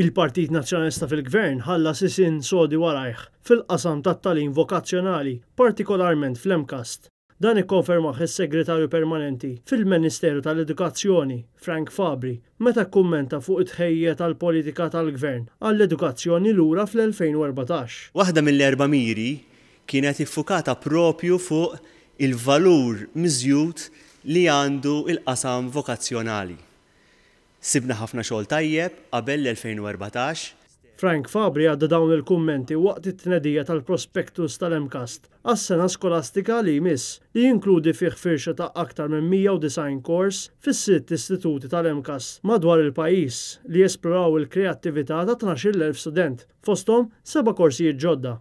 Il-Partit Nazzjonalista fil-Gvern ħalla sisin sodi warajħ fil-qasam tat-talim vokazzjonali, partikolarment fl-Emkast. Dan ikkonfermaħ is-Segretarju Permanenti fil-Ministeru tal-Edukazzjoni, Frank Fabri, meta kummenta fuq it-ħejja tal-politika tal-Gvern għall-edukazzjoni lura fl-2014. Waħda mill-erba miri kienet iffukata propju fuq il-valur mizjut li għandu il-qasam vokazzjonali Sibna ħafna xogħol tajjeb qabel l-2014. Frank Fabri għadda dawn il-kummenti waqt it-tnedija tal-prospektus tal-MCAST għas-sena skolastika li jmiss li jinkludi fih firxa ta' aktar minn 190 kors fis sitt istituti tal emkast madwar il-pajis li jesploraw il-kreattività ta' 12.000 student, fostom seba' korsijiet ġodda.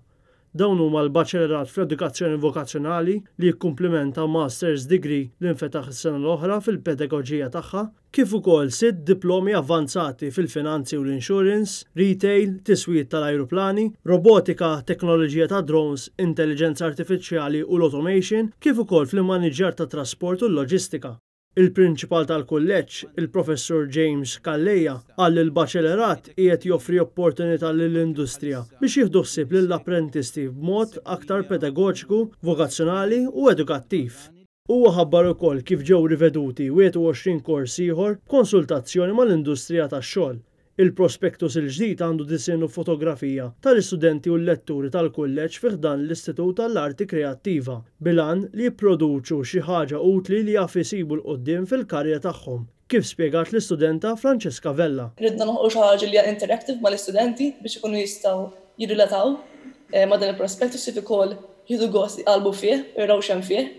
Dawn huma l-baċċellerat fl-edukazzjoni vokazzjonali li jikkumplimenta master's degree li nfetaħ is-sena l-oħra fil-pedagogija tagħha, kif ukoll sitt diplomi avvanzati fil-finanzi u l-insurance, retail, tiswiet tal-ajruplani, robotika, teknoloġija ta' drones, intelligenza artifiċjali u l-automation, kif ukoll fil-maniġġar ta' trasport u l-loġistika. Il-prinċipal tal-kulleġġ, il-professur James Kalleja, għall il-baċelerat qiegħed joffri opportunità lill-industrija biex jieħdu ħsieb lill-apprentisti b'mod aktar pedagoġiku, vokazzjonali u edukattiv. Huwa ħabbar ukoll kif ġew riveduti 21 kors ieħor konsultazzjoni mal-industrija tax-xogħol Il-prospektus il-ġdid għandu disinu fotografija tal-istudenti u l-letturi tal-kulleġġ fiħdan l-Istitut tal-Arti Kreattiva bilan li jipproduċu xi ħaġa utli li jaf isibu l-qoddim fil-karja tagħhom kif spiegat l-istudenta Francesca Vella. Ridna noħu xaġa ħaġa li interaktiv mal-istudenti biex ikunu jistgħu jirrelataw eh, ma dan il-prospektus kif ukoll jidu gost qalbu fih, jirraw xem fih.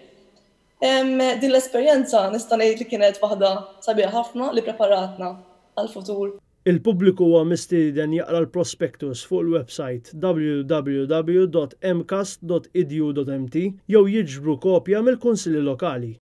Din l-esperjenza nista' ngħid li kienet waħda sabiħ ħafna li preparatna għal-futur. Il-pubbliku huwa mistieden jaqra l-prospektus fuq il-website www.mcast.edu.mt jew jiġbru kopja mill-kunsilli lokali.